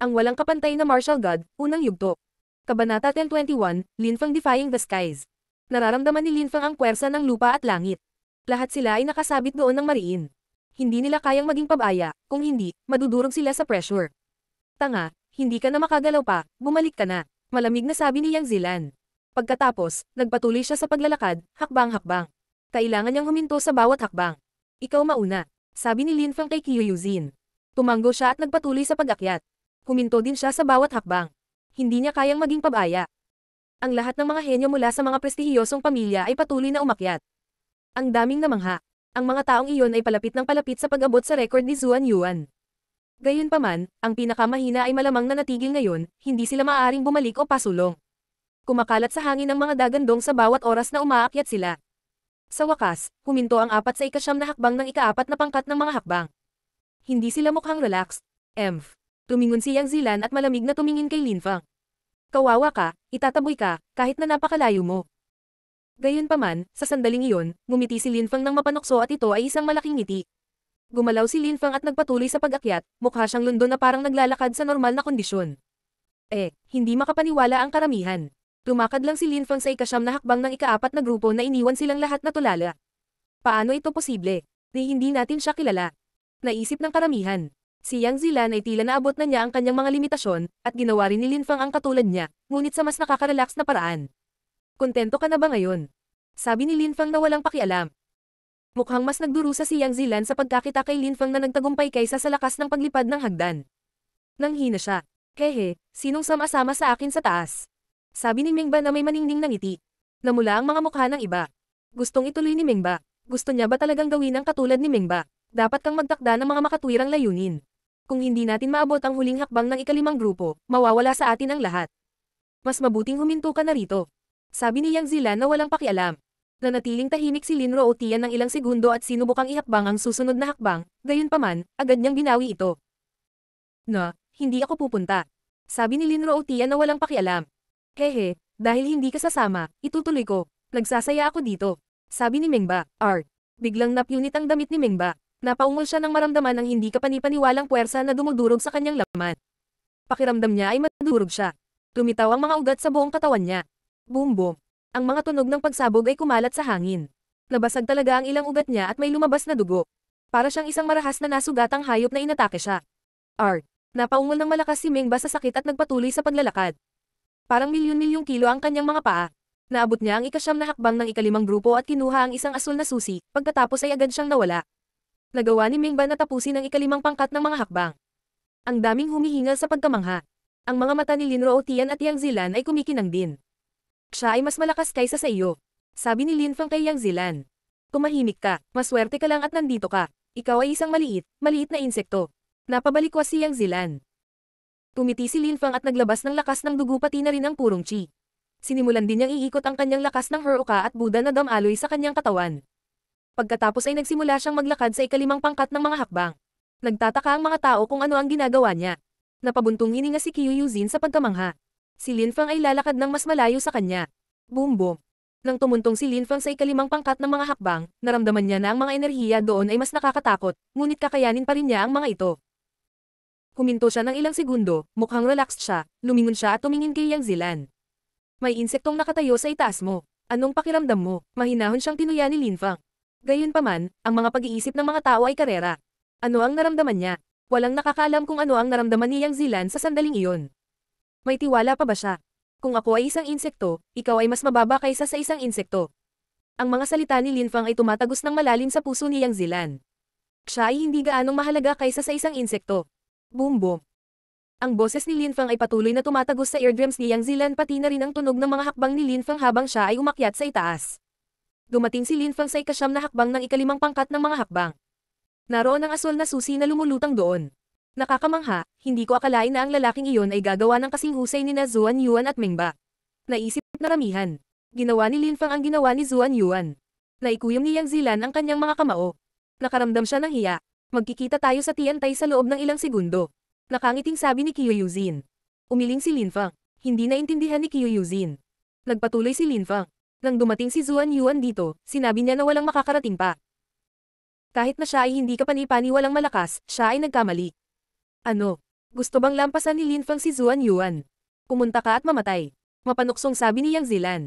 Ang walang kapantay na martial god, unang yugto. Kabanata 1021, Linfang Defying the Skies. Nararamdaman ni Linfang ang kwersa ng lupa at langit. Lahat sila ay nakasabit doon ng mariin. Hindi nila kayang maging pabaya, kung hindi, madudurog sila sa pressure. Tanga, hindi ka na makagalaw pa, bumalik ka na. Malamig na sabi ni Yang Zilan. Pagkatapos, nagpatuloy siya sa paglalakad, hakbang-hakbang. Kailangan niyang huminto sa bawat hakbang. Ikaw mauna, sabi ni Lin Fang kay Kiyo Yuzin. Tumanggo siya at nagpatuloy sa pag-akyat. Huminto din siya sa bawat hakbang. Hindi niya kayang maging pabaya. Ang lahat ng mga henyo mula sa mga prestihiyosong pamilya ay patuloy na umakyat. Ang daming namangha. Ang mga taong iyon ay palapit ng palapit sa pag-abot sa record ni Zuan Yuan. Gayunpaman, ang pinakamahina ay malamang na natigil ngayon, hindi sila maaaring bumalik o pasulong. Kumakalat sa hangin ang mga dagandong sa bawat oras na umaakyat sila. Sa wakas, huminto ang apat sa ikasyam na hakbang ng ikaapat na pangkat ng mga hakbang. Hindi sila mukhang relaxed. Emph. Tumingon si Yang Zilan at malamig na tumingin kay Lin Fang. Kawawa ka, itataboy ka, kahit na napakalayo mo. Gayunpaman, sa sandaling iyon, ngumiti si Lin Fang ng mapanokso at ito ay isang malaking ngiti. Gumalaw si Lin Fang at nagpatuloy sa pag-akyat, mukha siyang lundo na parang naglalakad sa normal na kondisyon. Eh, hindi makapaniwala ang karamihan. Tumakad lang si Lin Fang sa ikasyam na hakbang ng ikaapat na grupo na iniwan silang lahat na tulala. Paano ito posible? Di hindi natin siya kilala. Naisip ng karamihan. Si Yang Zilan ay tila naabot na niya ang kanyang mga limitasyon, at ginawa rin ni Lin Fang ang katulad niya, ngunit sa mas nakakarelax na paraan. Kontento ka na ba ngayon? Sabi ni Lin Fang na walang pakialam. Mukhang mas nagdurusa si Yang Zilan sa pagkakita kay Lin Fang na nagtagumpay kaysa sa lakas ng paglipad ng hagdan. Nang hina siya. Kehe, sinong sama-sama sa akin sa taas? Sabi ni Mengba na may maningning ng ngiti. Namula ang mga mukha ng iba. Gustong ituloy ni Mengba. Gusto niya ba talagang gawin ang katulad ni Mengba? Dapat kang magtakda ng mga makatwirang layunin. Kung hindi natin maabot ang huling hakbang ng ikalimang grupo, mawawala sa atin ang lahat. Mas mabuting huminto ka na rito. Sabi ni Yang Zilan na walang pakialam. Nanatiling tahimik si Linro Otian ng ilang segundo at sinubukang ihakbang ang susunod na hakbang, gayunpaman, agad niyang binawi ito. Na, hindi ako pupunta. Sabi ni Linro Otian na walang pakialam. Hehe, dahil hindi ka sasama, itutuloy ko. Nagsasaya ako dito. Sabi ni Mengba, Art. Biglang napunit ang damit ni Mengba. Napaungol siya nang maramdaman ang hindi kapanipaniwalang puwersa na dumudurog sa kanyang laman. Pakiramdam niya ay madurog siya. Tumitaw ang mga ugat sa buong katawan niya. Boom boom. Ang mga tunog ng pagsabog ay kumalat sa hangin. Nabasag talaga ang ilang ugat niya at may lumabas na dugo. Para siyang isang marahas na nasugatang hayop na inatake siya. Art. Napaungol ng malakas si Mengba sa sakit at nagpatuloy sa paglalakad. Parang milyon-milyong kilo ang kanyang mga paa. Naabot niya ang ikasyam na hakbang ng ikalimang grupo at kinuha ang isang asul na susi, pagkatapos ay agad siyang nawala. Nagawa ni Mingba na tapusin ang ikalimang pangkat ng mga hakbang. Ang daming humihingal sa pagkamangha. Ang mga mata ni Lin Roo at Yang Zilan ay kumikinang din. Siya ay mas malakas kaysa sa iyo. Sabi ni Lin Fang kay Yang Zilan. Kumahimik ka, maswerte ka lang at nandito ka. Ikaw ay isang maliit, maliit na insekto. Napabalikwas si Yang Zilan. Tumiti si Lin Fang at naglabas ng lakas ng dugo pati na rin ang purong chi. Sinimulan din niyang iikot ang kanyang lakas ng Huroka at Buda na damaloy sa kanyang katawan. Pagkatapos ay nagsimula siyang maglakad sa ikalimang pangkat ng mga hakbang. Nagtataka ang mga tao kung ano ang ginagawa niya. Napabuntong hininga si Kiyu Yuzin sa pagkamangha. Si Lin Fang ay lalakad ng mas malayo sa kanya. Boom boom. Nang tumuntong si Lin Fang sa ikalimang pangkat ng mga hakbang, naramdaman niya na ang mga enerhiya doon ay mas nakakatakot, ngunit kakayanin pa rin niya ang mga ito. Huminto siya ng ilang segundo, mukhang relaxed siya, lumingon siya at tumingin kay Yang Zilan. May insektong nakatayo sa itaas mo. Anong pakiramdam mo? Mahinahon siyang tinuya ni Lin Fang. Gayunpaman, ang mga pag-iisip ng mga tao ay karera. Ano ang naramdaman niya? Walang nakakaalam kung ano ang naramdaman ni Yang Zilan sa sandaling iyon. May tiwala pa ba siya? Kung ako ay isang insekto, ikaw ay mas mababa kaysa sa isang insekto. Ang mga salita ni Lin Fang ay tumatagos ng malalim sa puso ni Yang Zilan. Siya ay hindi gaanong mahalaga kaysa sa isang insekto. Boom boom. Ang boses ni Lin Fang ay patuloy na tumatagos sa eardrums ni Yang Zilan pati na rin ang tunog ng mga hakbang ni Lin Fang habang siya ay umakyat sa itaas dumating si Lin Linfang sa ikasyam na hakbang ng ikalimang pangkat ng mga hakbang. Naroon ang aswal na susi na lumulutang doon. Nakakamangha, hindi ko akalain na ang lalaking iyon ay gagawa ng kasing husay ni na Zuan Yuan at Mengba. Naisip na ramihan. Ginawa ni Lin Linfang ang ginawa ni Zuan Yuan. Naikuyom ni Yang Zilan ang kanyang mga kamao. Nakaramdam siya ng hiya. Magkikita tayo sa Tiantay sa loob ng ilang segundo. Nakangiting sabi ni Kiyo Yuzin. Umiling si Lin Linfang. Hindi naintindihan ni Kiyo Yuzin. Nagpatuloy si Lin Linfang. Nang dumating si Zuan Yuan dito, sinabi niya na walang makakarating pa. Kahit na siya ay hindi kapanipani walang malakas, siya ay nagkamali. Ano? Gusto bang lampasan ni Lin Fang si Zuan Yuan? Pumunta ka at mamatay. Mapanuksong sabi ni Yang Zilan.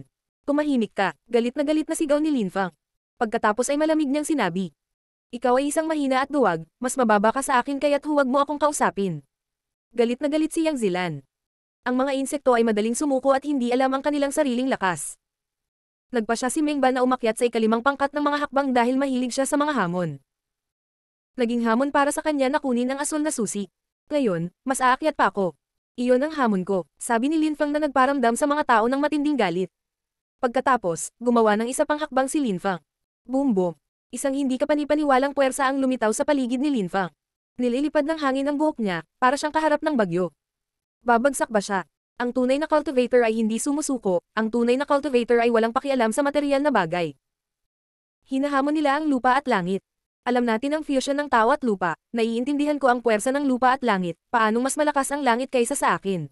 Tumahimik ka, galit na galit na sigaw ni Lin Fang. Pagkatapos ay malamig niyang sinabi. Ikaw ay isang mahina at duwag, mas mababa ka sa akin kaya't huwag mo akong kausapin. Galit na galit si Yang Zilan. Ang mga insekto ay madaling sumuko at hindi alam ang kanilang sariling lakas nagpa siya si Mengba na umakyat sa ikalimang pangkat ng mga hakbang dahil mahilig siya sa mga hamon. Naging hamon para sa kanya na kunin ang asul na susi. Ngayon, mas aakyat pa ako. Iyon ang hamon ko, sabi ni Linfang na nagparamdam sa mga tao ng matinding galit. Pagkatapos, gumawa ng isa pang hakbang si Linfang. boom! isang hindi kapanipaniwalang puwersa ang lumitaw sa paligid ni Linfang. Nililipad ng hangin ang buhok niya, para siyang kaharap ng bagyo. Babagsak ba siya? Ang tunay na cultivator ay hindi sumusuko, ang tunay na cultivator ay walang pakialam sa material na bagay. Hinahamon nila ang lupa at langit. Alam natin ang fusion ng tao at lupa, naiintindihan ko ang puwersa ng lupa at langit, paanong mas malakas ang langit kaysa sa akin.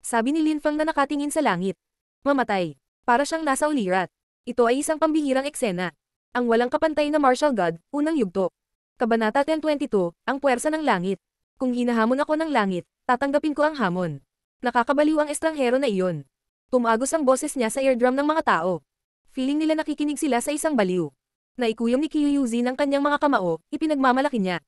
Sabi ni Lin Feng na nakatingin sa langit. Mamatay. Para siyang nasa ulirat. Ito ay isang pambihirang eksena. Ang walang kapantay na martial god, unang yugto. Kabanata 1022, ang puwersa ng langit. Kung hinahamon ako ng langit, tatanggapin ko ang hamon. Nakakabaliw ang estranghero na iyon. Tumagos ang boses niya sa eardrum ng mga tao. Feeling nila nakikinig sila sa isang baliw. Naikuyom ni Kyuyuzi ng kanyang mga kamao, ipinagmamalaki niya.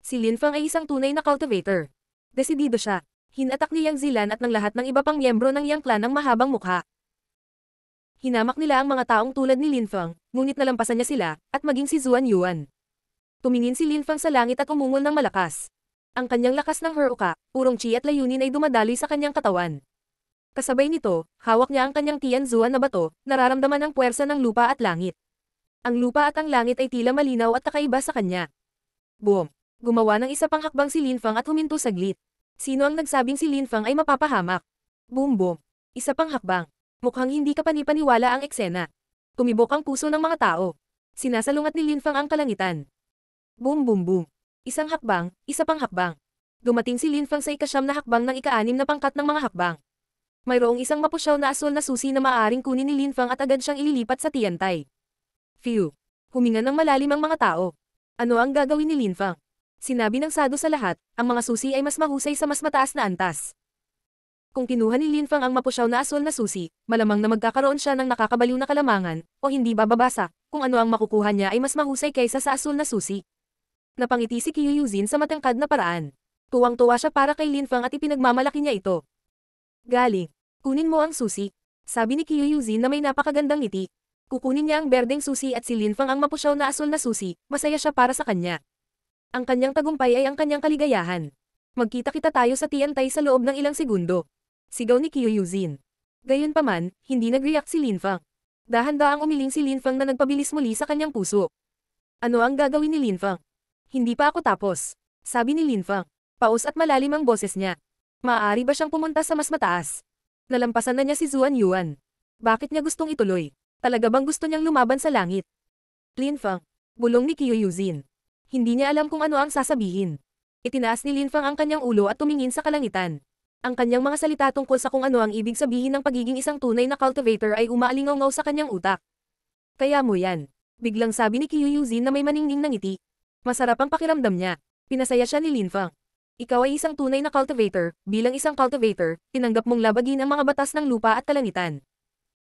Si Lin Fang ay isang tunay na cultivator. Desidido siya. Hinatak ni Yang Zilan at ng lahat ng iba pang miyembro ng Yang Clan ng mahabang mukha. Hinamak nila ang mga taong tulad ni Lin Fang, ngunit nalampasan niya sila, at maging si Zuan Yuan. Tumingin si Lin Fang sa langit at umungol ng malakas ang kanyang lakas ng Haruka, urong chi at layunin ay dumadali sa kanyang katawan. Kasabay nito, hawak niya ang kanyang Tianzuan na bato, nararamdaman ang puwersa ng lupa at langit. Ang lupa at ang langit ay tila malinaw at kakaiba sa kanya. Boom! Gumawa ng isa pang hakbang si Linfang at huminto saglit. Sino ang nagsabing si Linfang ay mapapahamak? Boom boom! Isa pang hakbang. Mukhang hindi ka panipaniwala ang eksena. Tumibok ang puso ng mga tao. Sinasalungat ni Linfang ang kalangitan. Boom boom boom! Isang hakbang, isa pang hakbang. Dumating si Lin Fang sa ikasyam na hakbang ng ikaanim na pangkat ng mga hakbang. Mayroong isang mapusyaw na asul na susi na maaaring kunin ni Lin Fang at agad siyang ililipat sa Tiantay. Phew! Huminga ng malalim ang mga tao. Ano ang gagawin ni Lin Fang? Sinabi ng sado sa lahat, ang mga susi ay mas mahusay sa mas mataas na antas. Kung kinuha ni Lin Fang ang mapusyaw na asul na susi, malamang na magkakaroon siya ng nakakabaliw na kalamangan, o hindi bababasa, kung ano ang makukuha niya ay mas mahusay kaysa sa asul na susi napangiti si Kiyo Yuzin sa matangkad na paraan. Tuwang-tuwa siya para kay Lin Fang at ipinagmamalaki niya ito. Galing, kunin mo ang susi. Sabi ni Kiyo Yuzin na may napakagandang ngiti. Kukunin niya ang berdeng susi at si Lin Fang ang mapusyaw na asul na susi, masaya siya para sa kanya. Ang kanyang tagumpay ay ang kanyang kaligayahan. Magkita-kita tayo sa tiantay sa loob ng ilang segundo. Sigaw ni Kiyo Yuzin. Gayunpaman, hindi nag-react si Lin Fang. Dahan-daang umiling si Lin Fang na nagpabilis muli sa kanyang puso. Ano ang gagawin ni Lin Fang? Hindi pa ako tapos. Sabi ni Lin Fang. Paus at malalim ang boses niya. Maaari ba siyang pumunta sa mas mataas? Nalampasan na niya si Zuan Yuan. Bakit niya gustong ituloy? Talaga bang gusto niyang lumaban sa langit? Lin Fang. Bulong ni Kiyo Yuzin. Hindi niya alam kung ano ang sasabihin. Itinaas ni Lin Fang ang kanyang ulo at tumingin sa kalangitan. Ang kanyang mga salita tungkol sa kung ano ang ibig sabihin ng pagiging isang tunay na cultivator ay umaalingaw sa kanyang utak. Kaya mo yan. Biglang sabi ni Kiyo Yuzin na may maningning ng ngiti. Masarap ang pakiramdam niya. Pinasaya siya ni Lin Fang. Ikaw ay isang tunay na cultivator. Bilang isang cultivator, tinanggap mong labagin ang mga batas ng lupa at kalangitan.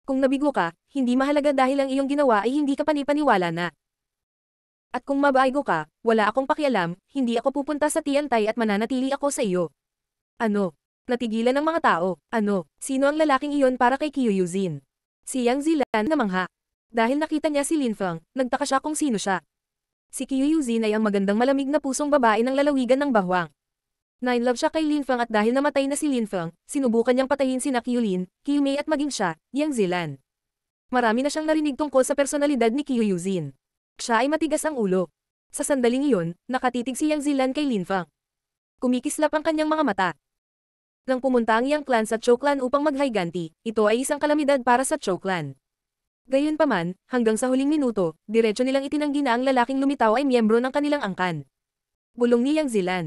Kung nabigo ka, hindi mahalaga dahil ang iyong ginawa ay hindi ka panipaniwala na. At kung mabaigo ka, wala akong pakialam, hindi ako pupunta sa Tiantay at mananatili ako sa iyo. Ano? Natigilan ng mga tao. Ano? Sino ang lalaking iyon para kay Kiyo Yuzin? Si Yang Zilan na mangha. Dahil nakita niya si Linfang, nagtaka siya kung sino siya si Kiyu Yuzin ay ang magandang malamig na pusong babae ng lalawigan ng Bahwang. Nine-love siya kay Lin Feng at dahil namatay na si Lin Feng, sinubukan niyang patayin si Kiyu Lin, Kiyu Mei at maging siya, Yang Zilan. Marami na siyang narinig tungkol sa personalidad ni Kiyu Yuzin. Siya ay matigas ang ulo. Sa sandaling iyon, nakatitig si Yang Zilan kay Lin Feng. Kumikislap ang kanyang mga mata. Nang pumunta ang Yang Clan sa Cho Clan upang maghayganti, ito ay isang kalamidad para sa Cho Clan. Gayunpaman, hanggang sa huling minuto, diretso nilang itinanggi na ang lalaking lumitaw ay miyembro ng kanilang angkan. Bulong ni Yang Zilan.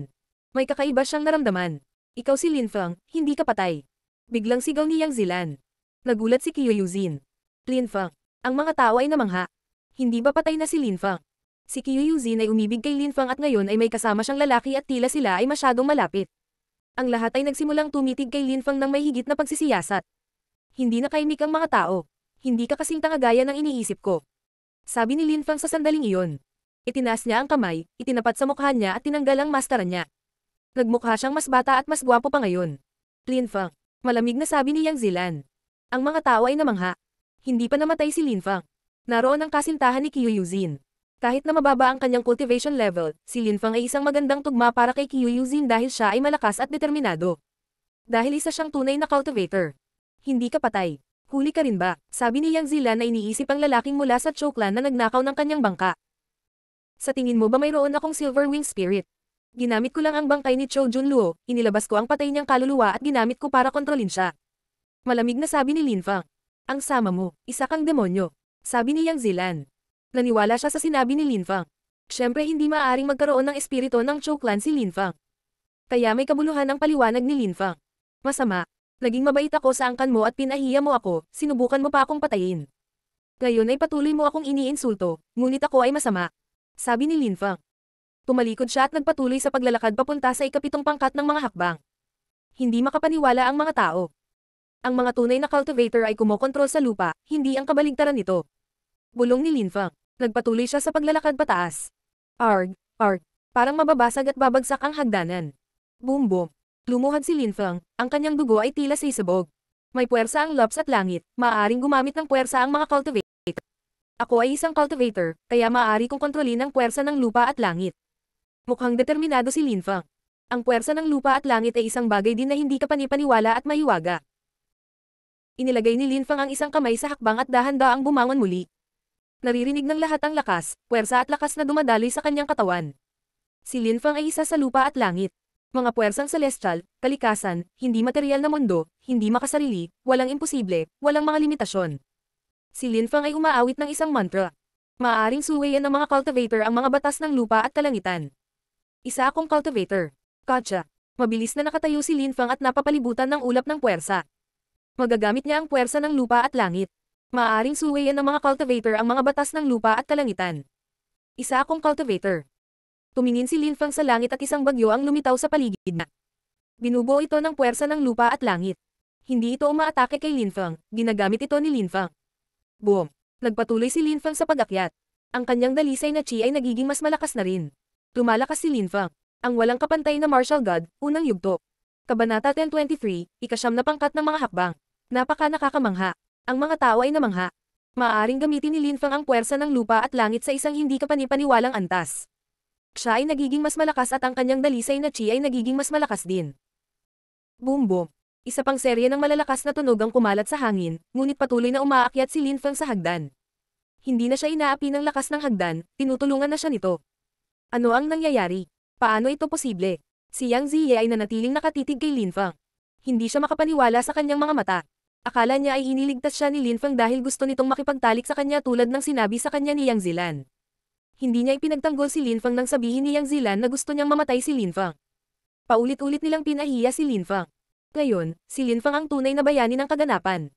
May kakaiba siyang naramdaman. Ikaw si Lin Feng, hindi ka patay. Biglang sigaw ni Yang Zilan. Nagulat si Kiyo Yuzin. Lin Feng, ang mga tao ay namangha. Hindi ba patay na si Lin Feng? Si Kiyo Yuzin ay umibig kay Lin Feng at ngayon ay may kasama siyang lalaki at tila sila ay masyadong malapit. Ang lahat ay nagsimulang tumitig kay Lin Feng ng may higit na pagsisiyasat. Hindi na kaimik ang mga tao hindi ka kasing tanga gaya ng iniisip ko. Sabi ni Lin Fang sa sandaling iyon. Itinaas niya ang kamay, itinapat sa mukha niya at tinanggal ang maskara niya. Nagmukha siyang mas bata at mas gwapo pa ngayon. Lin Fang, malamig na sabi ni Yang Zilan. Ang mga tao ay namangha. Hindi pa namatay si Lin Fang. Naroon ang kasintahan ni Qiu Yuzin. Kahit na mababa ang kanyang cultivation level, si Lin Fang ay isang magandang tugma para kay Qiu Yuzin dahil siya ay malakas at determinado. Dahil isa siyang tunay na cultivator. Hindi ka patay. Huli ka rin ba? Sabi ni Yang Zilan na iniisip ang lalaking mula sa Choklan na nagnakaw ng kanyang bangka. Sa tingin mo ba mayroon akong Silver Wing Spirit? Ginamit ko lang ang bangkay ni Cho Junluo, inilabas ko ang patay niyang kaluluwa at ginamit ko para kontrolin siya. Malamig na sabi ni Lin Fang. Ang sama mo, isa kang demonyo. Sabi ni Yang Zilan. Naniwala siya sa sinabi ni Lin Fang. Siyempre hindi maaaring magkaroon ng espirito ng Clan si Lin Fang. Kaya may kabuluhan ang paliwanag ni Lin Fang. Masama, Naging mabait ako sa angkan mo at pinahiya mo ako, sinubukan mo pa akong patayin. Ngayon ay patuloy mo akong iniinsulto, ngunit ako ay masama. Sabi ni Lin Feng. Tumalikod siya at nagpatuloy sa paglalakad papunta sa ikapitong pangkat ng mga hakbang. Hindi makapaniwala ang mga tao. Ang mga tunay na cultivator ay kumokontrol sa lupa, hindi ang kabaligtaran nito. Bulong ni Lin Feng. Nagpatuloy siya sa paglalakad pataas. Arg, arg. Parang mababasag at babagsak ang hagdanan. Boom boom. Lumuhod si Lin Linfeng, ang kanyang dugo ay tila sisibog. May puwersa ang lops at langit, maaaring gumamit ng puwersa ang mga cultivator. Ako ay isang cultivator, kaya maaari kong kontrolin ang puwersa ng lupa at langit. Mukhang determinado si Lin Linfeng. Ang puwersa ng lupa at langit ay isang bagay din na hindi kapanipaniwala at mahiwaga. Inilagay ni Lin Linfeng ang isang kamay sa hakbang at dahan-daang bumangon muli. Naririnig ng lahat ang lakas, puwersa at lakas na dumadaloy sa kanyang katawan. Si Lin Linfeng ay isa sa lupa at langit, mga puwersang celestial, kalikasan, hindi material na mundo, hindi makasarili, walang imposible, walang mga limitasyon. Si Lin Fang ay umaawit ng isang mantra. Maaring suwayan ng mga cultivator ang mga batas ng lupa at kalangitan. Isa akong cultivator. Katya. Mabilis na nakatayo si Lin Fang at napapalibutan ng ulap ng puwersa. Magagamit niya ang puwersa ng lupa at langit. Maaring suwayan ng mga cultivator ang mga batas ng lupa at kalangitan. Isa akong cultivator tumingin si Lin Feng sa langit at isang bagyo ang lumitaw sa paligid na. Binubuo ito ng puwersa ng lupa at langit. Hindi ito umaatake kay Lin Feng, ginagamit ito ni Lin Feng. Boom! Nagpatuloy si Lin Feng sa pag-akyat. Ang kanyang dalisay na chi ay nagiging mas malakas na rin. Tumalakas si Lin Feng. ang walang kapantay na martial god, unang yugto. Kabanata 1023, ikasyam na pangkat ng mga hakbang. Napaka nakakamangha. Ang mga tao ay namangha. Maaring gamitin ni Lin Feng ang puwersa ng lupa at langit sa isang hindi kapanipaniwalang antas siya ay nagiging mas malakas at ang kanyang dalisay na chi ay nagiging mas malakas din. Boom boom. Isa pang serye ng malalakas na tunog ang kumalat sa hangin, ngunit patuloy na umaakyat si Lin Feng sa hagdan. Hindi na siya inaapi ng lakas ng hagdan, tinutulungan na siya nito. Ano ang nangyayari? Paano ito posible? Si Yang Ziye ay nanatiling nakatitig kay Lin Feng. Hindi siya makapaniwala sa kanyang mga mata. Akala niya ay hiniligtas siya ni Lin Feng dahil gusto nitong makipagtalik sa kanya tulad ng sinabi sa kanya ni Yang Zilan hindi niya ipinagtanggol si Lin Fang nang sabihin ni Yang Zilan na gusto niyang mamatay si Lin Fang. Paulit-ulit nilang pinahiya si Lin Fang. Ngayon, si Lin Fang ang tunay na bayani ng kaganapan.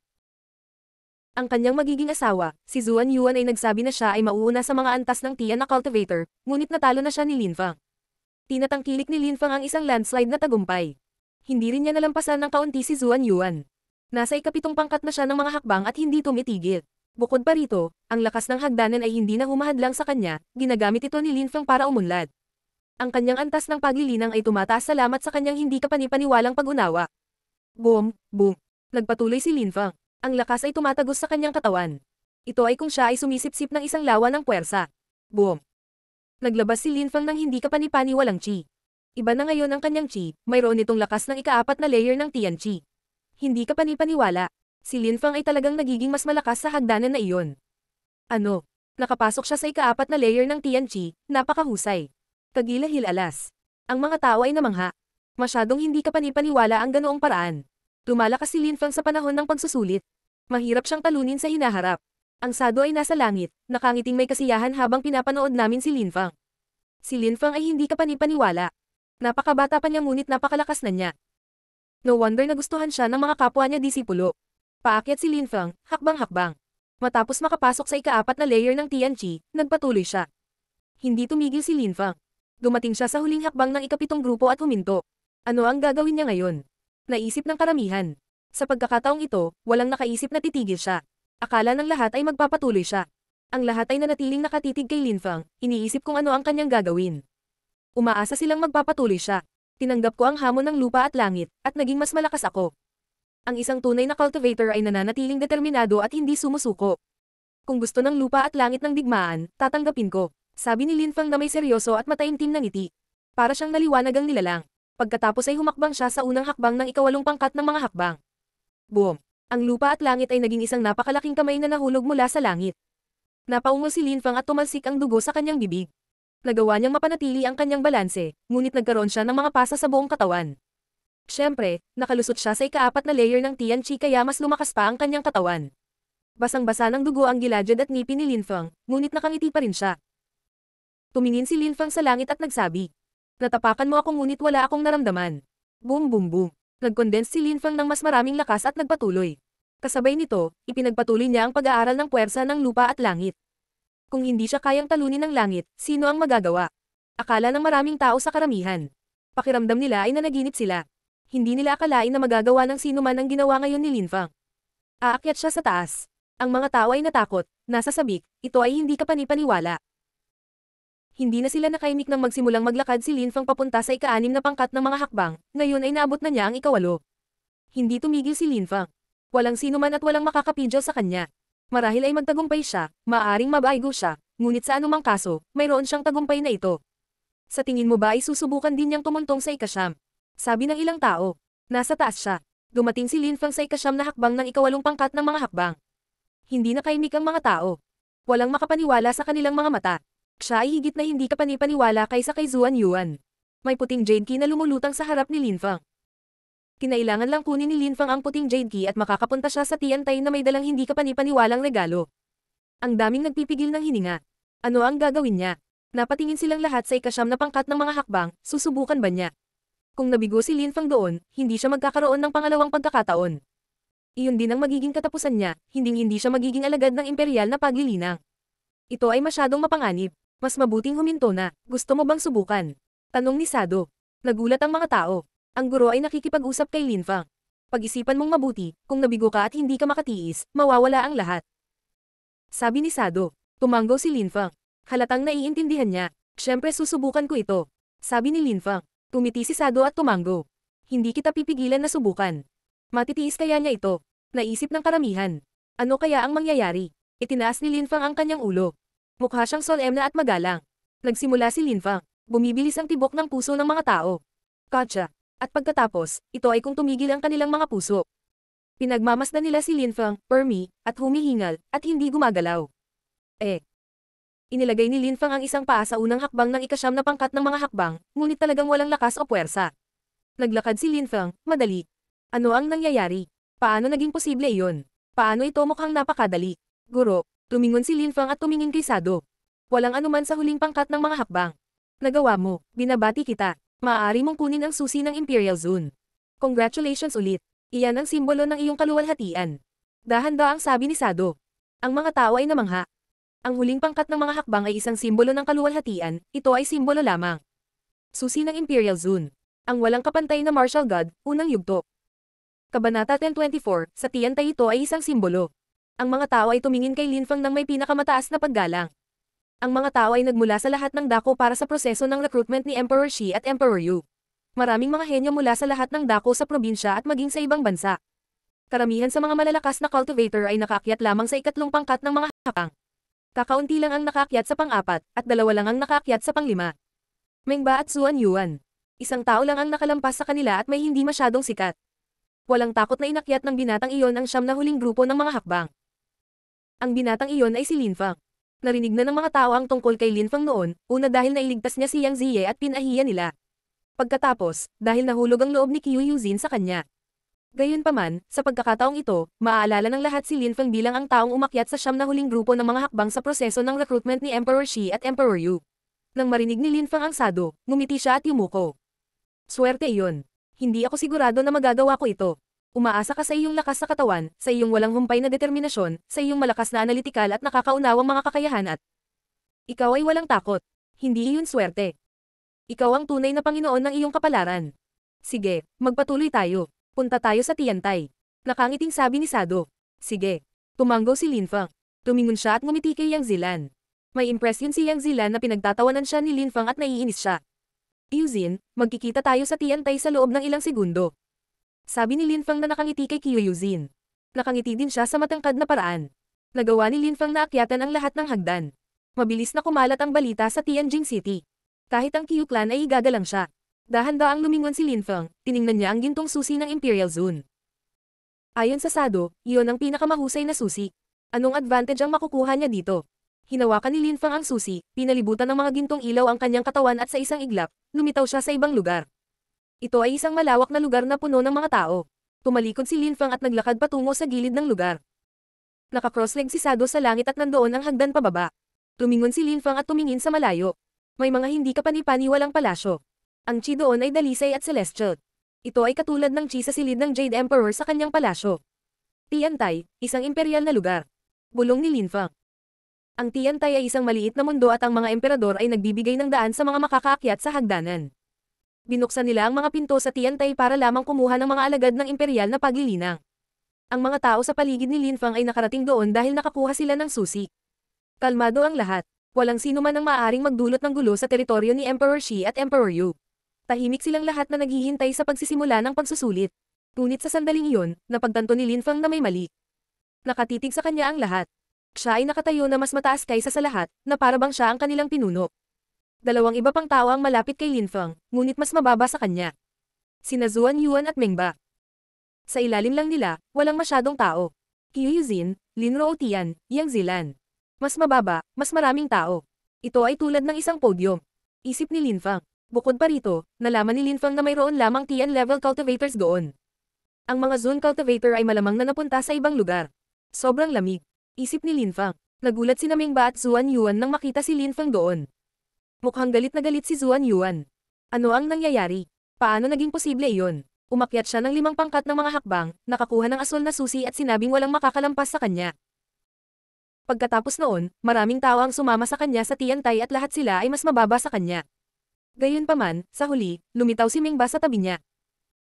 Ang kanyang magiging asawa, si Zuan Yuan ay nagsabi na siya ay mauuna sa mga antas ng Tian na cultivator, ngunit natalo na siya ni Lin Fang. Tinatangkilik ni Lin Fang ang isang landslide na tagumpay. Hindi rin niya nalampasan ng kaunti si Zuan Yuan. Nasa ikapitong pangkat na siya ng mga hakbang at hindi tumitigil. Bukod pa rito, ang lakas ng hagdanan ay hindi na humahadlang sa kanya, ginagamit ito ni Lin Feng para umunlad. Ang kanyang antas ng paglilinang ay tumataas salamat sa kanyang hindi kapanipaniwalang pag-unawa. Boom, boom. Nagpatuloy si Lin Feng. Ang lakas ay tumatagos sa kanyang katawan. Ito ay kung siya ay sumisipsip ng isang lawa ng puwersa. Boom. Naglabas si Lin Feng ng hindi kapanipaniwalang chi. Iba na ngayon ang kanyang chi, mayroon itong lakas ng ikaapat na layer ng Tian Chi. Hindi kapanipaniwala, Si Lin Fang ay talagang nagiging mas malakas sa hagdanan na iyon. Ano? Nakapasok siya sa ikaapat na layer ng Tianqi, napakahusay. kagila alas. Ang mga tao ay namangha. Masyadong hindi ka panipaniwala ang ganoong paraan. Tumalakas si Lin Fang sa panahon ng pagsusulit. Mahirap siyang talunin sa hinaharap. Ang sado ay nasa langit, nakangiting may kasiyahan habang pinapanood namin si Lin Fang. Si Lin Fang ay hindi ka panipaniwala. Napakabata pa niya ngunit napakalakas na niya. No wonder nagustuhan siya ng mga kapwa niya disipulo. Paakyat si Lin Feng, hakbang-hakbang. Matapos makapasok sa ikaapat na layer ng Tianqi, nagpatuloy siya. Hindi tumigil si Lin Feng. Dumating siya sa huling hakbang ng ikapitong grupo at huminto. Ano ang gagawin niya ngayon? Naisip ng karamihan. Sa pagkakataong ito, walang nakaisip na titigil siya. Akala ng lahat ay magpapatuloy siya. Ang lahat ay nanatiling nakatitig kay Lin Feng, iniisip kung ano ang kanyang gagawin. Umaasa silang magpapatuloy siya. Tinanggap ko ang hamon ng lupa at langit, at naging mas malakas ako ang isang tunay na cultivator ay nananatiling determinado at hindi sumusuko. Kung gusto ng lupa at langit ng digmaan, tatanggapin ko. Sabi ni Lin Fang na may seryoso at mataimtim na ngiti. Para siyang naliwanag ang nilalang. Pagkatapos ay humakbang siya sa unang hakbang ng ikawalong pangkat ng mga hakbang. Boom! Ang lupa at langit ay naging isang napakalaking kamay na nahulog mula sa langit. Napaungo si Lin Fang at tumalsik ang dugo sa kanyang bibig. Nagawa niyang mapanatili ang kanyang balanse, ngunit nagkaroon siya ng mga pasa sa buong katawan. Siyempre, nakalusot siya sa ikaapat na layer ng Tianqi kaya mas lumakas pa ang kanyang katawan. Basang-basa ng dugo ang giladyad at ngipin ni Feng, ngunit nakangiti pa rin siya. Tumingin si Lin Feng sa langit at nagsabi, Natapakan mo ako ngunit wala akong naramdaman. Boom boom boom. Nagkondense si Lin Feng ng mas maraming lakas at nagpatuloy. Kasabay nito, ipinagpatuloy niya ang pag-aaral ng puwersa ng lupa at langit. Kung hindi siya kayang talunin ng langit, sino ang magagawa? Akala ng maraming tao sa karamihan. Pakiramdam nila ay nanaginip sila hindi nila akalain na magagawa ng sino man ang ginawa ngayon ni Lin Fang. Aakyat siya sa taas. Ang mga tao ay natakot, nasa sabik, ito ay hindi kapanipaniwala. Hindi na sila nakaimik nang magsimulang maglakad si Lin Fang papunta sa ikaanim na pangkat ng mga hakbang, ngayon ay naabot na niya ang ikawalo. Hindi tumigil si Lin Fang. Walang sino man at walang makakapidyo sa kanya. Marahil ay magtagumpay siya, maaring mabaigo siya, ngunit sa anumang kaso, mayroon siyang tagumpay na ito. Sa tingin mo ba ay susubukan din niyang tumuntong sa ikasyam? Sabi ng ilang tao. Nasa taas siya. Dumating si Lin Fang sa ikasyam na hakbang ng ikawalong pangkat ng mga hakbang. Hindi nakaimik ang mga tao. Walang makapaniwala sa kanilang mga mata. Siya ay higit na hindi kapanipaniwala kaysa kay Zuan Yuan. May puting jade key na lumulutang sa harap ni Lin Fang. Kinailangan lang kunin ni Lin Fang ang puting jade key at makakapunta siya sa Tiantay na may dalang hindi kapanipaniwalang regalo. Ang daming nagpipigil ng hininga. Ano ang gagawin niya? Napatingin silang lahat sa ikasyam na pangkat ng mga hakbang, susubukan ba niya? Kung nabigo si Lin Fang doon, hindi siya magkakaroon ng pangalawang pagkakataon. Iyon din ang magiging katapusan niya, hinding-hindi siya magiging alagad ng imperial na paglilinang. Ito ay masyadong mapanganib. Mas mabuting huminto na, gusto mo bang subukan? Tanong ni Sado. Nagulat ang mga tao. Ang guro ay nakikipag-usap kay Lin Fang. Pag-isipan mong mabuti, kung nabigo ka at hindi ka makatiis, mawawala ang lahat. Sabi ni Sado. Tumanggo si Lin Fang. Halatang naiintindihan niya. Siyempre susubukan ko ito. Sabi ni Lin Fang. Tumiti si Sado at tumango. Hindi kita pipigilan na subukan. Matitiis kaya niya ito. Naisip ng karamihan. Ano kaya ang mangyayari? Itinaas ni Linfang ang kanyang ulo. Mukha siyang solemna at magalang. Nagsimula si Linfang. Bumibilis ang tibok ng puso ng mga tao. Katya. At pagkatapos, ito ay kung tumigil ang kanilang mga puso. Pinagmamasdan nila si Linfang, Permi, at humihingal, at hindi gumagalaw. Eh, Inilagay ni Lin Fang ang isang paa sa unang hakbang ng ikasyam na pangkat ng mga hakbang, ngunit talagang walang lakas o puwersa. Naglakad si Lin Fang, madali. Ano ang nangyayari? Paano naging posible iyon? Paano ito mukhang napakadali? Guro, tumingon si Lin Fang at tumingin kay Sado. Walang anuman sa huling pangkat ng mga hakbang. Nagawa mo, binabati kita. Maaari mong kunin ang susi ng Imperial Zone. Congratulations ulit. Iyan ang simbolo ng iyong kaluwalhatian. Dahan-da ang sabi ni Sado. Ang mga tao ay namangha. Ang huling pangkat ng mga hakbang ay isang simbolo ng kaluwalhatian, ito ay simbolo lamang. Susi ng Imperial Zone. Ang walang kapantay na martial god, unang yugto. Kabanata 1024, sa Tiantay ito ay isang simbolo. Ang mga tao ay tumingin kay Linfang ng may pinakamataas na paggalang. Ang mga tao ay nagmula sa lahat ng dako para sa proseso ng recruitment ni Emperor Xi at Emperor Yu. Maraming mga henyo mula sa lahat ng dako sa probinsya at maging sa ibang bansa. Karamihan sa mga malalakas na cultivator ay nakaakyat lamang sa ikatlong pangkat ng mga hakang. Kakaunti lang ang nakakyat sa pang-apat, at dalawa lang ang nakakyat sa pang-lima. Mengba at Suan Yuan. Isang tao lang ang nakalampas sa kanila at may hindi masyadong sikat. Walang takot na inakyat ng binatang iyon ang siyam na huling grupo ng mga hakbang. Ang binatang iyon ay si Linfang. Narinig na ng mga tao ang tungkol kay Linfang noon, una dahil nailigtas niya si Yang Ziye at pinahiya nila. Pagkatapos, dahil nahulog ang loob ni Qiu Yuzin sa kanya. Gayunpaman, sa pagkakataong ito, maaalala ng lahat si Lin Feng bilang ang taong umakyat sa siyam na huling grupo ng mga hakbang sa proseso ng recruitment ni Emperor Xi at Emperor Yu. Nang marinig ni Lin Feng ang sado, ngumiti siya at yumuko. Swerte iyon. Hindi ako sigurado na magagawa ko ito. Umaasa ka sa iyong lakas sa katawan, sa iyong walang humpay na determinasyon, sa iyong malakas na analitikal at nakakaunawang mga kakayahan at ikaw ay walang takot. Hindi iyon swerte. Ikaw ang tunay na Panginoon ng iyong kapalaran. Sige, magpatuloy tayo. Punta tayo sa Tiantay. Nakangiting sabi ni Sado. Sige. Tumanggo si Linfang. Tumingon siya at ngumiti kay Yang Zilan. May impress yun si Yang Zilan na pinagtatawanan siya ni Linfang at naiinis siya. Yuzin, magkikita tayo sa Tiantay sa loob ng ilang segundo. Sabi ni Linfang na nakangiti kay Kiyo Yuzin. Nakangiti din siya sa matangkad na paraan. Nagawa ni Linfang na akyatan ang lahat ng hagdan. Mabilis na kumalat ang balita sa Tianjin City. Kahit ang Kiyo clan ay igagalang siya. Dahan-daang lumingon si Lin Feng, tiningnan niya ang gintong susi ng Imperial Zone. Ayon sa Sado, iyon ang pinakamahusay na susi. Anong advantage ang makukuha niya dito? Hinawakan ni Lin Feng ang susi, pinalibutan ng mga gintong ilaw ang kanyang katawan at sa isang iglap, lumitaw siya sa ibang lugar. Ito ay isang malawak na lugar na puno ng mga tao. Tumalikod si Lin Feng at naglakad patungo sa gilid ng lugar. Nakakrossleg si Sado sa langit at nandoon ang hagdan pababa. Tumingon si Lin Feng at tumingin sa malayo. May mga hindi kapanipaniwalang palasyo. Ang chi doon ay dalisay at celestial. Ito ay katulad ng chi sa silid ng Jade Emperor sa kanyang palasyo. Tiantay, isang imperial na lugar. Bulong ni Linfa. Ang Tiantay ay isang maliit na mundo at ang mga emperador ay nagbibigay ng daan sa mga makakaakyat sa hagdanan. Binuksan nila ang mga pinto sa Tiantay para lamang kumuha ng mga alagad ng imperial na paglilinang. Ang mga tao sa paligid ni Linfang ay nakarating doon dahil nakakuha sila ng susi. Kalmado ang lahat. Walang sino man ang maaaring magdulot ng gulo sa teritoryo ni Emperor Xi at Emperor Yu tahimik silang lahat na naghihintay sa pagsisimula ng pagsusulit. Ngunit sa sandaling iyon, napagtanto ni Lin Fang na may mali. Nakatitig sa kanya ang lahat. Siya ay nakatayo na mas mataas kaysa sa lahat, na parabang siya ang kanilang pinuno. Dalawang iba pang tao ang malapit kay Lin Fang, ngunit mas mababa sa kanya. Sina Zuan Yuan at Mengba. Sa ilalim lang nila, walang masyadong tao. Qiu Yuzin, Lin Rouotian, Yang Zilan. Mas mababa, mas maraming tao. Ito ay tulad ng isang podium. Isip ni Lin Fang. Bukod pa rito, nalaman ni Linfang na mayroon lamang TN level cultivators doon. Ang mga zone cultivator ay malamang na napunta sa ibang lugar. Sobrang lamig. Isip ni Linfang. Nagulat si Naming Ba at Zuan Yuan nang makita si Linfang doon. Mukhang galit na galit si Zuan Yuan. Ano ang nangyayari? Paano naging posible iyon? Umakyat siya ng limang pangkat ng mga hakbang, nakakuha ng asol na susi at sinabing walang makakalampas sa kanya. Pagkatapos noon, maraming tao ang sumama sa kanya sa Tiantay at lahat sila ay mas mababa sa kanya. Gayunpaman, sa huli, lumitaw si Mingba sa tabi niya.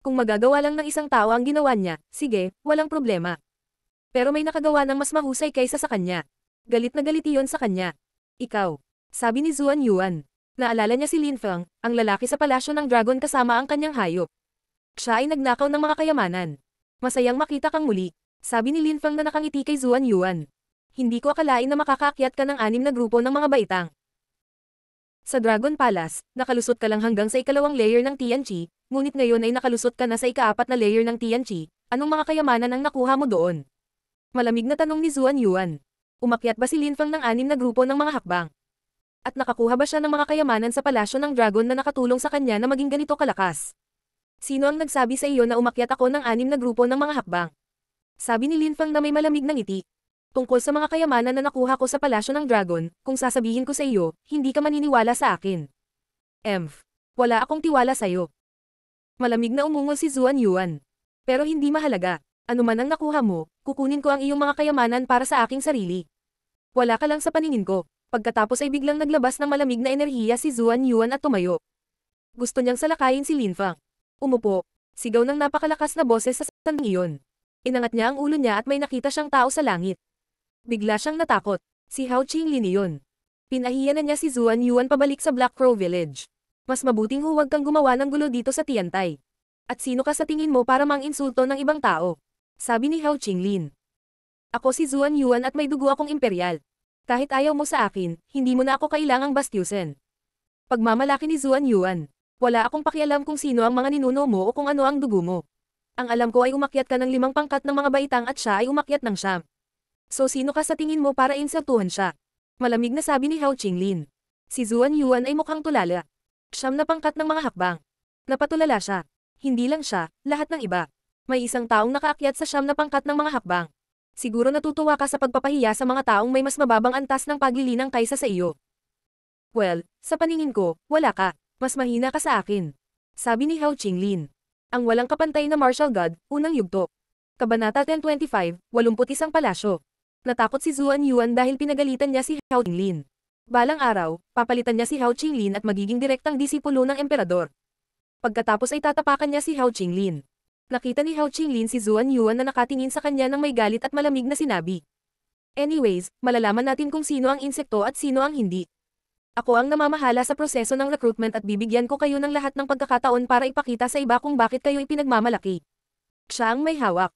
Kung magagawa lang ng isang tao ang ginawa niya, sige, walang problema. Pero may nakagawa ng mas mahusay kaysa sa kanya. Galit na galit iyon sa kanya. Ikaw. Sabi ni Zuan Yuan. Naalala niya si Lin Feng, ang lalaki sa palasyo ng dragon kasama ang kanyang hayop. Siya ay nagnakaw ng mga kayamanan. Masayang makita kang muli. Sabi ni Lin Feng na nakangiti kay Zuan Yuan. Hindi ko akalain na makakaakyat ka ng anim na grupo ng mga baitang. Sa Dragon Palace, nakalusot ka lang hanggang sa ikalawang layer ng Tianqi, ngunit ngayon ay nakalusot ka na sa ikaapat na layer ng Tianqi, anong mga kayamanan ang nakuha mo doon? Malamig na tanong ni Zuan Yuan. Umakyat ba si Lin Linfang ng anim na grupo ng mga hakbang? At nakakuha ba siya ng mga kayamanan sa palasyo ng dragon na nakatulong sa kanya na maging ganito kalakas? Sino ang nagsabi sa iyo na umakyat ako ng anim na grupo ng mga hakbang? Sabi ni Lin Linfang na may malamig na ngiti, tungkol sa mga kayamanan na nakuha ko sa palasyo ng dragon, kung sasabihin ko sa iyo, hindi ka maniniwala sa akin. Emph. Wala akong tiwala sa iyo. Malamig na umungol si Zuan Yuan. Pero hindi mahalaga. Ano man ang nakuha mo, kukunin ko ang iyong mga kayamanan para sa aking sarili. Wala ka lang sa paningin ko. Pagkatapos ay biglang naglabas ng malamig na enerhiya si Zuan Yuan at tumayo. Gusto niyang salakayin si Lin Linfang. Umupo. Sigaw ng napakalakas na boses sa sandang iyon. Inangat niya ang ulo niya at may nakita siyang tao sa langit. Bigla siyang natakot. Si Hao Qinglin yun. Pinahiya na niya si Zuan Yuan pabalik sa Black Crow Village. Mas mabuting huwag kang gumawa ng gulo dito sa Tiantai. At sino ka sa tingin mo para manginsulto ng ibang tao? Sabi ni Hao Qinglin. Ako si Zuan Yuan at may dugo akong imperial. Kahit ayaw mo sa akin, hindi mo na ako kailangang bastusin. Pagmamalaki ni Zuan Yuan. Wala akong pakialam kung sino ang mga ninuno mo o kung ano ang dugo mo. Ang alam ko ay umakyat ka ng limang pangkat ng mga baitang at siya ay umakyat ng siyam. So sino ka sa tingin mo para insertuhan siya? Malamig na sabi ni Hao Qinglin. Si Zuan Yuan ay mukhang tulala. Siyam na pangkat ng mga hakbang. Napatulala siya. Hindi lang siya, lahat ng iba. May isang taong nakaakyat sa siyam na pangkat ng mga hakbang. Siguro natutuwa ka sa pagpapahiya sa mga taong may mas mababang antas ng paglilinang kaysa sa iyo. Well, sa paningin ko, wala ka. Mas mahina ka sa akin. Sabi ni Hao Qinglin. Ang walang kapantay na martial god, unang yugto. Kabanata 1025, 81 palasyo. Natakot si Zuan Yuan dahil pinagalitan niya si Hao Qinglin. Balang araw, papalitan niya si Hao Qinglin at magiging direktang disipulo ng emperador. Pagkatapos ay tatapakan niya si Hao Qinglin. Nakita ni Hao Qinglin si Zuan Yuan na nakatingin sa kanya ng may galit at malamig na sinabi. Anyways, malalaman natin kung sino ang insekto at sino ang hindi. Ako ang namamahala sa proseso ng recruitment at bibigyan ko kayo ng lahat ng pagkakataon para ipakita sa iba kung bakit kayo ipinagmamalaki. Siya ang may hawak.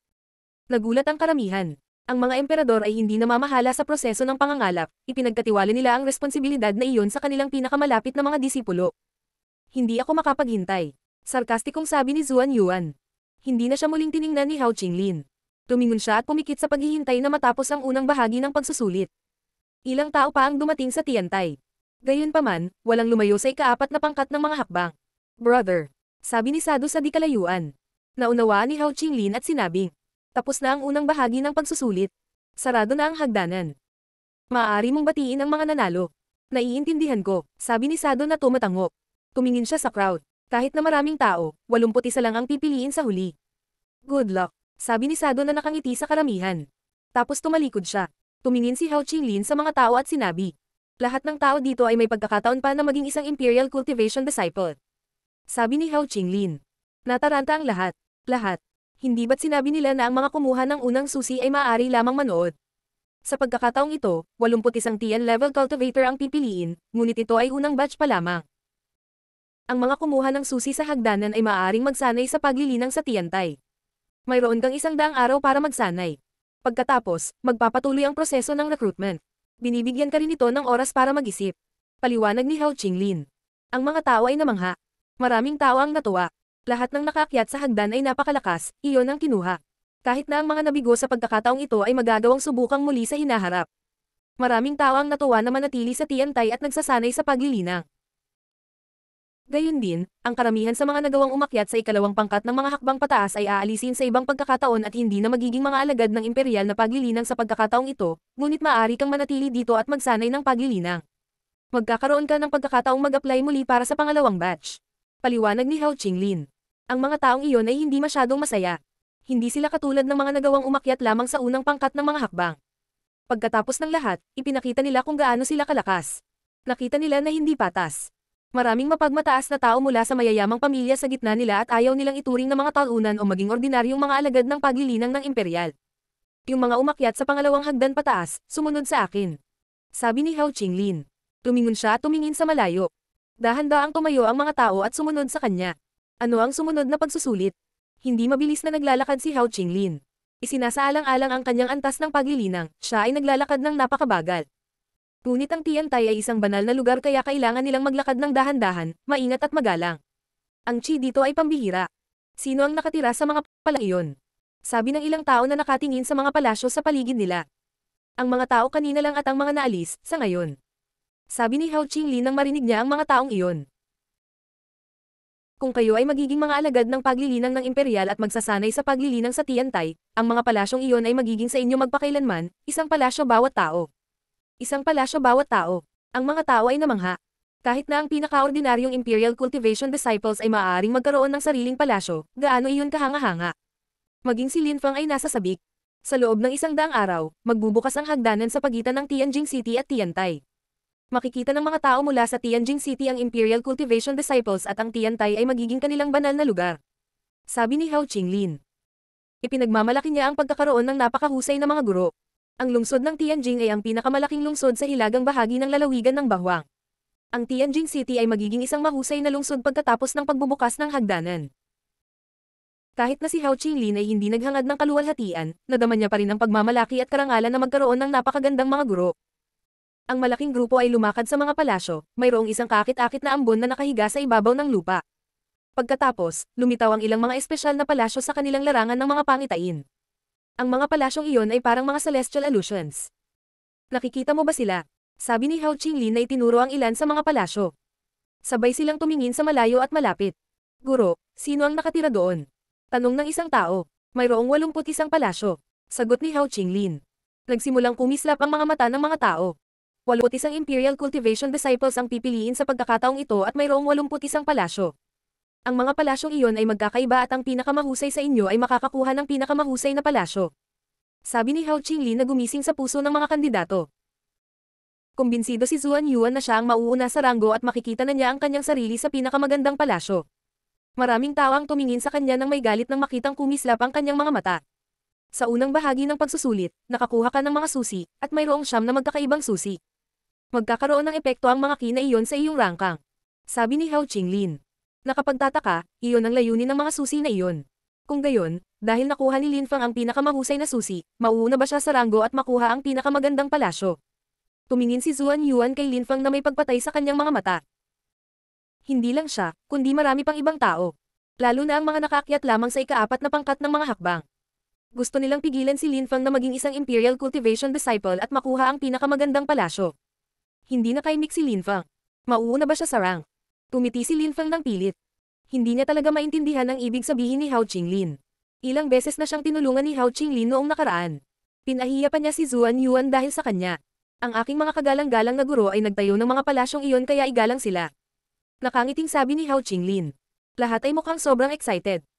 Nagulat ang karamihan. Ang mga emperador ay hindi namamahala sa proseso ng pangangalap, ipinagkatiwala nila ang responsibilidad na iyon sa kanilang pinakamalapit na mga disipulo. Hindi ako makapaghintay. Sarkastikong sabi ni Zuan Yuan. Hindi na siya muling tiningnan ni Hao Qinglin. Tumingon siya at pumikit sa paghihintay na matapos ang unang bahagi ng pagsusulit. Ilang tao pa ang dumating sa Tiantay. Gayunpaman, walang lumayo sa ikaapat na pangkat ng mga hakbang. Brother, sabi ni Sado sa dikalayuan. Naunawa ni Hao Qinglin at sinabing, tapos na ang unang bahagi ng pagsusulit. Sarado na ang hagdanan. Maaari mong batiin ang mga nanalo. Naiintindihan ko, sabi ni Sado na tumatango. Tumingin siya sa crowd. Kahit na maraming tao, 81 lang ang pipiliin sa huli. Good luck, sabi ni Sado na nakangiti sa karamihan. Tapos tumalikod siya. Tumingin si Hao Qinglin sa mga tao at sinabi. Lahat ng tao dito ay may pagkakataon pa na maging isang Imperial Cultivation Disciple. Sabi ni Hao Qinglin. Nataranta ang lahat. Lahat. Hindi ba't sinabi nila na ang mga kumuha ng unang susi ay maaari lamang manood? Sa pagkakataong ito, 81 TN level cultivator ang pipiliin, ngunit ito ay unang batch pa lamang. Ang mga kumuha ng susi sa hagdanan ay maaaring magsanay sa paglilinang sa tiyantay. Mayroon kang isang daang araw para magsanay. Pagkatapos, magpapatuloy ang proseso ng recruitment. Binibigyan ka rin ito ng oras para mag-isip. Paliwanag ni Hao Qinglin. Ang mga tao ay namangha. Maraming tao ang natuwa. Lahat ng nakaakyat sa hagdan ay napakalakas, iyon ang kinuha. Kahit na ang mga nabigo sa pagkakataong ito ay magagawang subukang muli sa hinaharap. Maraming tao ang natuwa na manatili sa tiantay at nagsasanay sa paglilinang. Gayun din, ang karamihan sa mga nagawang umakyat sa ikalawang pangkat ng mga hakbang pataas ay aalisin sa ibang pagkakataon at hindi na magiging mga alagad ng imperial na paglilinang sa pagkakataong ito, ngunit maaari kang manatili dito at magsanay ng paglilinang. Magkakaroon ka ng pagkakataong mag-apply muli para sa pangalawang batch. Paliwanag ni Hao Qinglin. Ang mga taong iyon ay hindi masyadong masaya. Hindi sila katulad ng mga nagawang umakyat lamang sa unang pangkat ng mga hakbang. Pagkatapos ng lahat, ipinakita nila kung gaano sila kalakas. Nakita nila na hindi patas. Maraming mapagmataas na tao mula sa mayayamang pamilya sa gitna nila at ayaw nilang ituring na mga talunan o maging ordinaryong mga alagad ng paglilinang ng imperyal. Yung mga umakyat sa pangalawang hagdan pataas, sumunod sa akin. Sabi ni Hao Qinglin. Tumingon siya at tumingin sa malayo. Dahan-daang tumayo ang mga tao at sumunod sa kanya. Ano ang sumunod na pagsusulit? Hindi mabilis na naglalakad si Hao Qinglin. Isinasaalang-alang ang kanyang antas ng paglilinang, siya ay naglalakad ng napakabagal. Ngunit ang Tiantay ay isang banal na lugar kaya kailangan nilang maglakad ng dahan-dahan, maingat at magalang. Ang chi dito ay pambihira. Sino ang nakatira sa mga pala iyon? Sabi ng ilang tao na nakatingin sa mga palasyo sa paligid nila. Ang mga tao kanina lang at ang mga naalis, sa ngayon. Sabi ni Hao Qinglin nang marinig niya ang mga taong iyon. Kung kayo ay magiging mga alagad ng paglilinang ng imperial at magsasanay sa paglilinang sa Tiantay, ang mga palasyong iyon ay magiging sa inyo magpakailanman, isang palasyo bawat tao. Isang palasyo bawat tao. Ang mga tao ay namangha. Kahit na ang pinakaordinaryong Imperial Cultivation Disciples ay maaaring magkaroon ng sariling palasyo, gaano iyon kahangahanga. Maging si Lin Fang ay nasa sabik, sa loob ng isang daang araw, magbubukas ang hagdanan sa pagitan ng Tianjin City at Tiantay makikita ng mga tao mula sa Tianjin City ang Imperial Cultivation Disciples at ang Tiantai ay magiging kanilang banal na lugar. Sabi ni Hao Qinglin. Ipinagmamalaki niya ang pagkakaroon ng napakahusay na mga guro. Ang lungsod ng Tianjin ay ang pinakamalaking lungsod sa hilagang bahagi ng lalawigan ng Bahwang. Ang Tianjin City ay magiging isang mahusay na lungsod pagkatapos ng pagbubukas ng hagdanan. Kahit na si Hao Qinglin ay hindi naghangad ng kaluwalhatian, nadama niya pa rin ang pagmamalaki at karangalan na magkaroon ng napakagandang mga guro. Ang malaking grupo ay lumakad sa mga palasyo, mayroong isang kakit-akit na ambon na nakahiga sa ibabaw ng lupa. Pagkatapos, lumitaw ang ilang mga espesyal na palasyo sa kanilang larangan ng mga pangitain. Ang mga palasyong iyon ay parang mga celestial allusions. Nakikita mo ba sila? Sabi ni Hao Qinglin na itinuro ang ilan sa mga palasyo. Sabay silang tumingin sa malayo at malapit. Guro, sino ang nakatira doon? Tanong ng isang tao. Mayroong 81 palasyo. Sagot ni Hao Qinglin. Nagsimulang kumislap ang mga mata ng mga tao walutisang imperial cultivation disciples ang pipiliin sa pagkakataong ito at mayroong walumputisang palasyo. Ang mga palasyong iyon ay magkakaiba at ang pinakamahusay sa inyo ay makakakuha ng pinakamahusay na palasyo. Sabi ni Hao Qingli na gumising sa puso ng mga kandidato. Kumbinsido si Zuan Yuan na siya ang mauuna sa ranggo at makikita na niya ang kanyang sarili sa pinakamagandang palasyo. Maraming tao ang tumingin sa kanya nang may galit nang makitang kumislap ang kanyang mga mata. Sa unang bahagi ng pagsusulit, nakakuha ka ng mga susi, at mayroong siyam na magkakaibang susi magkakaroon ng epekto ang mga key iyon sa iyong rangkang. Sabi ni Hao Qinglin. Nakapagtataka, iyon ang layunin ng mga susi na iyon. Kung gayon, dahil nakuha ni Lin Fang ang pinakamahusay na susi, mauuna ba siya sa ranggo at makuha ang pinakamagandang palasyo? Tumingin si Zuan Yuan kay Lin Fang na may pagpatay sa kanyang mga mata. Hindi lang siya, kundi marami pang ibang tao. Lalo na ang mga nakaakyat lamang sa ikaapat na pangkat ng mga hakbang. Gusto nilang pigilan si Lin Fang na maging isang Imperial Cultivation Disciple at makuha ang pinakamagandang palasyo. Hindi na nakaimik si Linfang. Mauuna ba siya sa rank? Tumiti si Linfang ng pilit. Hindi niya talaga maintindihan ang ibig sabihin ni Hao Qinglin. Ilang beses na siyang tinulungan ni Hao Qinglin noong nakaraan. Pinahiya pa niya si Zuan Yuan dahil sa kanya. Ang aking mga kagalang-galang na guro ay nagtayo ng mga palasyong iyon kaya igalang sila. Nakangiting sabi ni Hao Qinglin. Lahat ay mukhang sobrang excited.